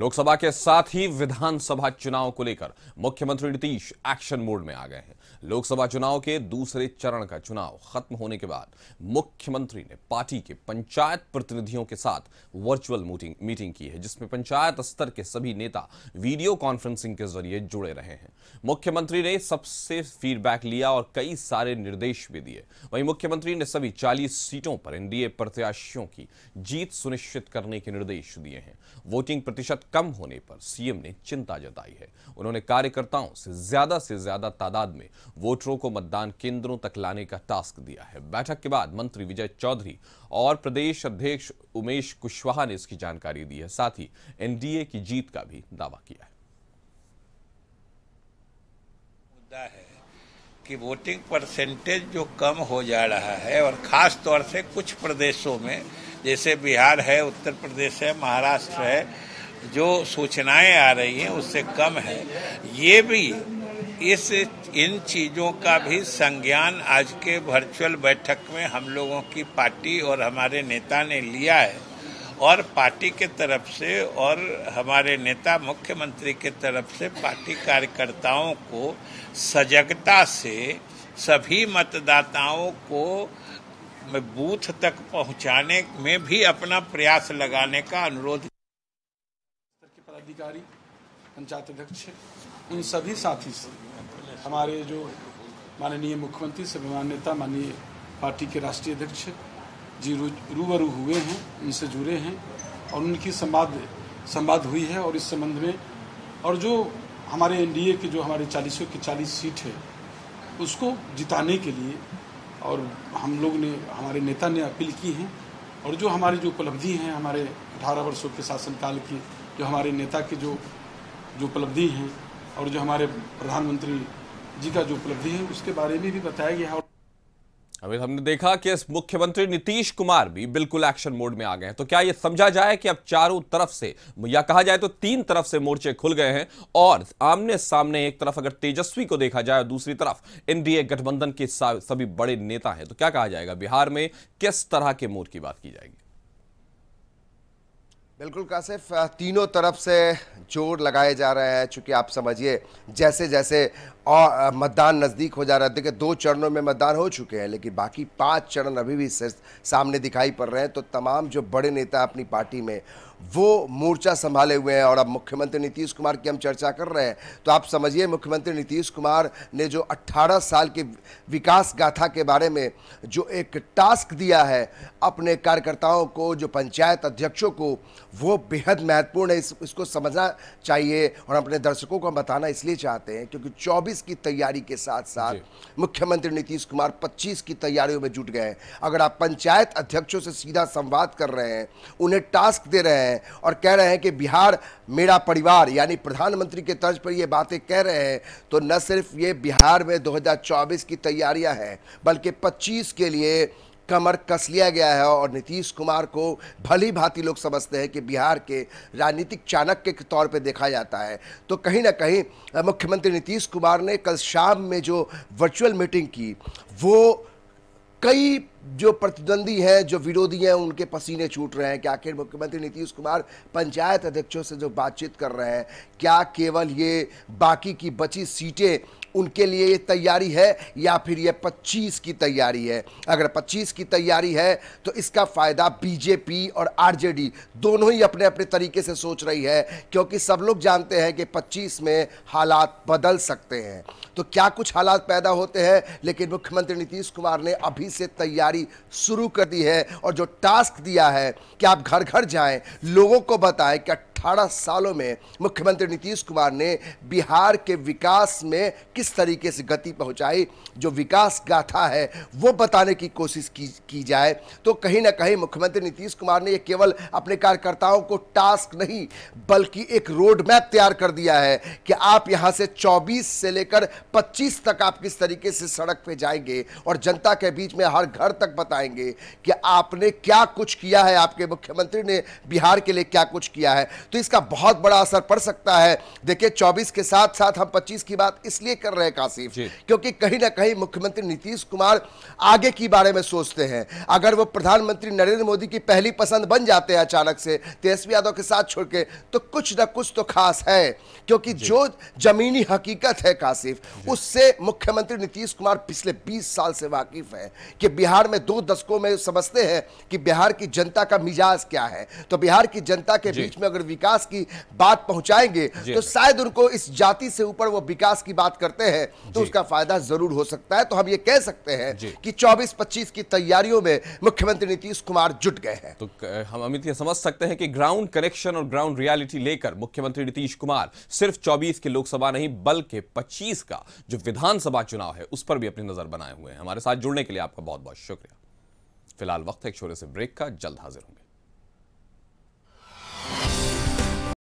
लोकसभा के साथ ही विधानसभा चुनाव को लेकर मुख्यमंत्री नीतीश एक्शन मोड में आ गए हैं लोकसभा चुनाव के दूसरे चरण का चुनाव खत्म होने के बाद मुख्यमंत्री ने पार्टी के पंचायत प्रतिनिधियों के साथ वर्चुअल मीटिंग मीटिंग की है जिसमें पंचायत स्तर के सभी नेता वीडियो कॉन्फ्रेंसिंग के जरिए जुड़े रहे हैं मुख्यमंत्री ने सबसे फीडबैक लिया और कई सारे निर्देश भी दिए वहीं मुख्यमंत्री ने सभी चालीस सीटों पर एनडीए प्रत्याशियों की जीत सुनिश्चित करने के निर्देश दिए हैं वोटिंग प्रतिशत कम होने पर सीएम ने चिंता जताई है उन्होंने कार्यकर्ताओं से ज्यादा से ज्यादा तादाद में वोटरों को मतदान केंद्रों तक लाने का टास्क दिया है बैठक के बाद मंत्री विजय चौधरी और प्रदेश अध्यक्ष उमेश कुशवाहा ने इसकी जानकारी दी है साथ ही एनडीए की जीत का भी दावा किया है मुद्दा है कि वोटिंग परसेंटेज जो कम हो जा रहा है और ख़ास तौर से कुछ प्रदेशों में जैसे बिहार है उत्तर प्रदेश है महाराष्ट्र है जो सूचनाएं आ रही हैं उससे कम है ये भी इस इन चीज़ों का भी संज्ञान आज के वर्चुअल बैठक में हम लोगों की पार्टी और हमारे नेता ने लिया है और पार्टी के तरफ से और हमारे नेता मुख्यमंत्री के तरफ से पार्टी कार्यकर्ताओं को सजगता से सभी मतदाताओं को बूथ तक पहुंचाने में भी अपना प्रयास लगाने का अनुरोध पदाधिकारी पंचायत अध्यक्ष उन सभी साथी से हमारे जो माननीय मुख्यमंत्री सभी नेता माननीय पार्टी के राष्ट्रीय अध्यक्ष जी रूबरू हुए हैं उनसे जुड़े हैं और उनकी संवाद संवाद हुई है और इस संबंध में और जो हमारे एनडीए के जो हमारे चालीसों की चालीस सीट है उसको जिताने के लिए और हम लोग ने हमारे नेता ने अपील की है और जो हमारी जो उपलब्धि हैं हमारे अठारह वर्षों के शासनकाल की जो हमारे नेता की जो जो उपलब्धि है और जो हमारे प्रधानमंत्री जी का जो उपलब्धि है उसके बारे में भी बताया गया है अभी तो हमने देखा कि इस मुख्यमंत्री नीतीश कुमार भी बिल्कुल एक्शन मोड में आ गए हैं तो क्या यह समझा जाए कि अब चारों तरफ से या कहा जाए तो तीन तरफ से मोर्चे खुल गए हैं और आमने सामने एक तरफ अगर तेजस्वी को देखा जाए और दूसरी तरफ एनडीए गठबंधन के सभी बड़े नेता हैं तो क्या कहा जाएगा बिहार में किस तरह के मोर्च की बात की जाएगी बिल्कुल कासिफ तीनों तरफ से जोर लगाए जा रहे हैं चूँकि आप समझिए जैसे जैसे और मतदान नज़दीक हो जा रहा है देखिए दो चरणों में मतदान हो चुके हैं लेकिन बाकी पांच चरण अभी भी सामने दिखाई पड़ रहे हैं तो तमाम जो बड़े नेता अपनी पार्टी में वो मोर्चा संभाले हुए हैं और अब मुख्यमंत्री नीतीश कुमार की हम चर्चा कर रहे हैं तो आप समझिए मुख्यमंत्री नीतीश कुमार ने जो 18 साल के विकास गाथा के बारे में जो एक टास्क दिया है अपने कार्यकर्ताओं को जो पंचायत अध्यक्षों को वो बेहद महत्वपूर्ण है इस, इसको समझना चाहिए और अपने दर्शकों को हम बताना इसलिए चाहते हैं क्योंकि चौबीस की तैयारी के साथ साथ मुख्यमंत्री नीतीश कुमार पच्चीस की तैयारियों में जुट गए अगर आप पंचायत अध्यक्षों से सीधा संवाद कर रहे हैं उन्हें टास्क दे रहे हैं हैं और कह रहे हैं कि बिहार मेरा परिवार यानी प्रधानमंत्री के तर्ज पर ये बातें कह रहे हैं तो न सिर्फ ये बिहार में 2024 की तैयारियां हैं बल्कि 25 के लिए कमर कस लिया गया है और नीतीश कुमार को भली भांति लोग समझते हैं कि बिहार के राजनीतिक चाणक्य के तौर पर देखा जाता है तो कहीं ना कहीं मुख्यमंत्री नीतीश कुमार ने कल शाम में जो वर्चुअल मीटिंग की वो कई जो प्रतिद्वंदी हैं जो विरोधी हैं उनके पसीने छूट रहे हैं कि आखिर मुख्यमंत्री नीतीश कुमार पंचायत अध्यक्षों से जो बातचीत कर रहे हैं क्या केवल ये बाकी की बची सीटें उनके लिए ये तैयारी है या फिर ये 25 की तैयारी है अगर 25 की तैयारी है तो इसका फ़ायदा बीजेपी और आरजेडी दोनों ही अपने अपने तरीके से सोच रही है क्योंकि सब लोग जानते हैं कि 25 में हालात बदल सकते हैं तो क्या कुछ हालात पैदा होते हैं लेकिन मुख्यमंत्री नीतीश कुमार ने अभी से तैयारी शुरू कर दी है और जो टास्क दिया है कि आप घर घर जाएं लोगों को बताएं क्या अठारह सालों में मुख्यमंत्री नीतीश कुमार ने बिहार के विकास में किस तरीके से गति पहुंचाई जो विकास गाथा है वो बताने की कोशिश की, की जाए तो कहीं ना कहीं मुख्यमंत्री नीतीश कुमार ने ये केवल अपने कार्यकर्ताओं को टास्क नहीं बल्कि एक रोड मैप तैयार कर दिया है कि आप यहाँ से चौबीस से लेकर पच्चीस तक आप किस तरीके से सड़क पर जाएंगे और जनता के बीच में हर घर तक बताएंगे कि आपने क्या कुछ किया है आपके मुख्यमंत्री ने बिहार के लिए क्या कुछ किया है तो इसका बहुत बड़ा असर पड़ सकता है देखिए 24 के साथ साथ हम 25 की बात इसलिए कर रहे हैं काशिफ क्योंकि कहीं ना कहीं मुख्यमंत्री नीतीश कुमार आगे की बारे में सोचते हैं अगर वो प्रधानमंत्री नरेंद्र मोदी की पहली पसंद बन जाते हैं अचानक से तेजस्वी यादव के साथ छोड़ के तो कुछ ना कुछ तो खास है क्योंकि जो जमीनी हकीकत है काशिफ उससे मुख्यमंत्री नीतीश कुमार पिछले बीस साल से वाकिफ है कि बिहार में दो दशकों में समझते हैं कि बिहार की जनता का मिजाज क्या है तो बिहार की जनता के बीच में अगर विकास की बात पहुंचाएंगे तो शायद उनको इस जाति से ऊपर वो विकास की बात करते हैं तो उसका फायदा जरूर हो सकता है तो हम ये कह सकते हैं कि चौबीस पच्चीस की तैयारियों में मुख्यमंत्री नीतीश कुमार जुट गए हैं तो हम अमित यह समझ सकते हैं कि ग्राउंड कनेक्शन और ग्राउंड रियालिटी लेकर मुख्यमंत्री नीतीश कुमार सिर्फ चौबीस के लोकसभा नहीं बल्कि पच्चीस का जो विधानसभा चुनाव है उस पर भी अपनी नजर बनाए हुए हैं हमारे साथ जुड़ने के लिए आपका बहुत बहुत शुक्रिया फिलहाल वक्त है एक छोरे से ब्रेक का जल्द हाजिर होंगे